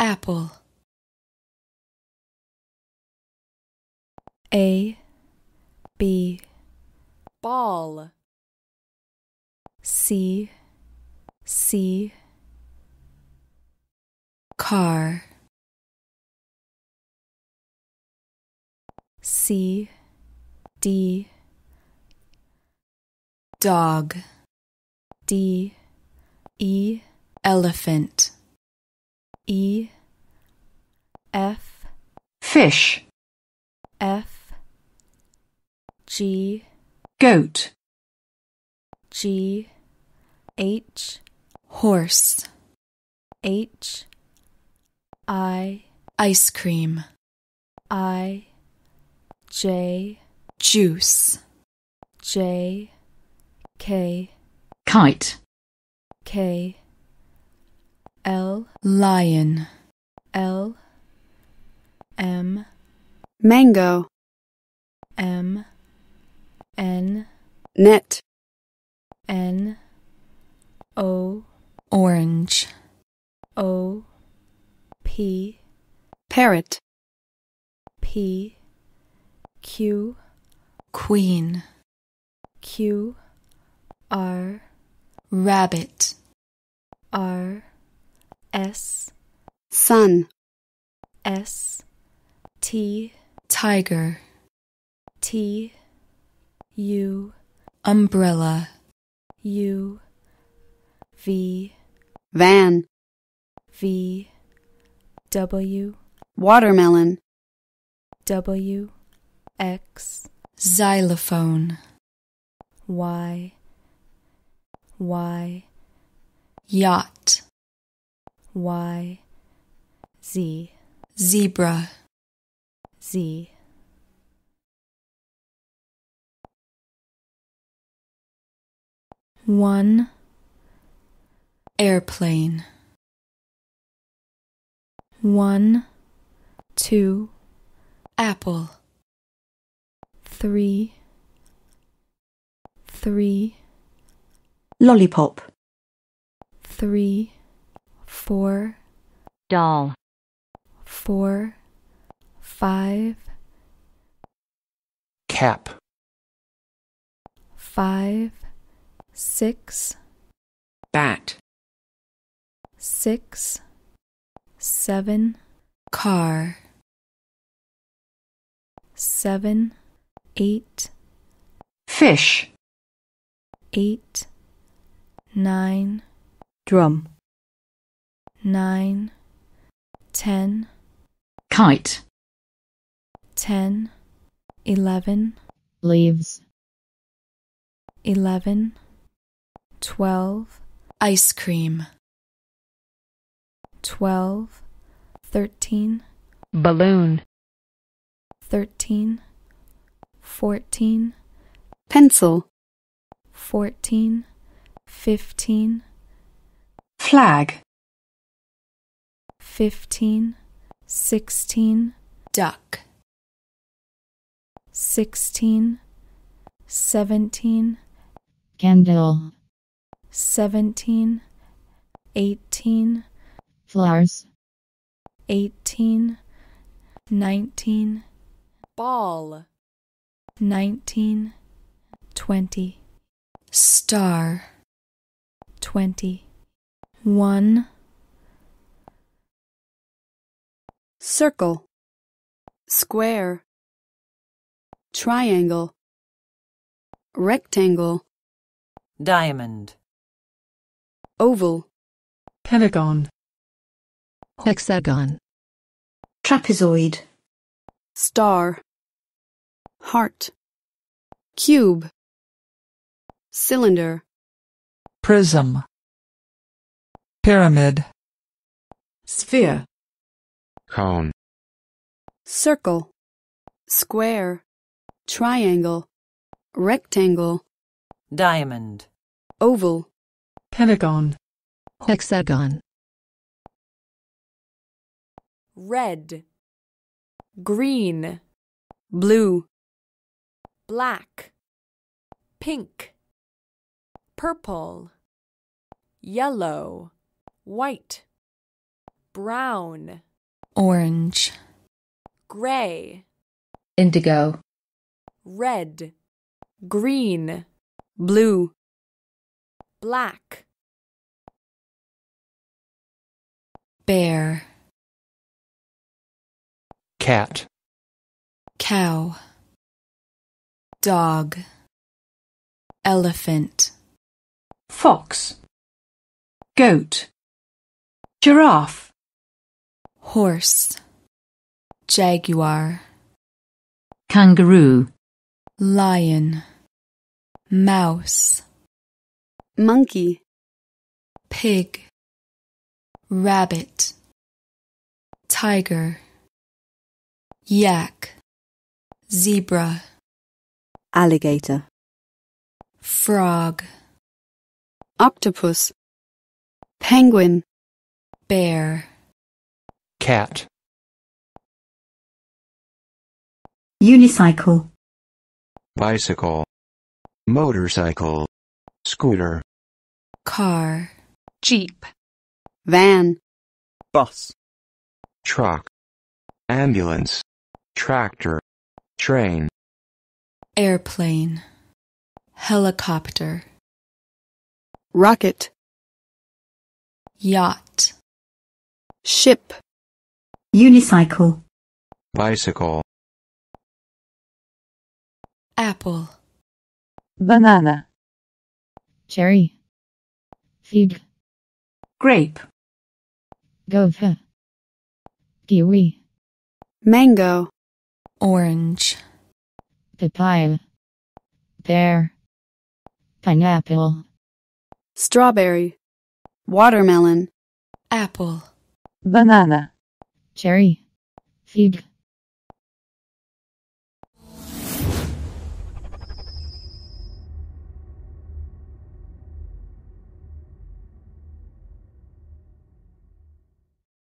apple a b ball c c car C D dog D E elephant E F fish F G goat G H horse H I ice cream I J juice J K kite K L lion L M mango M N net N O orange O P parrot P Q Queen Q R Rabbit R S Sun S T Tiger T U Umbrella U V Van V W Watermelon W X xylophone Y Y yacht Y Z zebra Z one airplane one two apple three, three, lollipop, three, four, doll, four, five, cap, five, six, bat, six, seven, car, seven, eight, fish, eight, nine, drum, nine, ten, kite, ten, eleven, leaves, eleven, twelve, ice cream, twelve, thirteen, balloon, thirteen, fourteen, pencil, fourteen, fifteen, flag, fifteen, sixteen, duck, sixteen, seventeen, candle, seventeen, eighteen, flowers, eighteen, nineteen, ball nineteen, twenty. Star twenty one circle square triangle rectangle diamond oval pentagon hexagon trapezoid star heart cube cylinder prism pyramid sphere cone circle square triangle rectangle diamond oval pentagon hexagon red green blue black, pink, purple, yellow, white, brown, orange, gray, indigo, red, green, blue, black, bear, cat, cow dog elephant fox goat giraffe horse jaguar kangaroo lion mouse monkey pig rabbit tiger yak zebra alligator frog octopus penguin bear cat unicycle bicycle motorcycle scooter car jeep van bus truck ambulance tractor train airplane helicopter rocket yacht ship unicycle bicycle apple banana cherry fig grape guava kiwi mango orange Pine Pear Pineapple Strawberry Watermelon Apple Banana Cherry Fig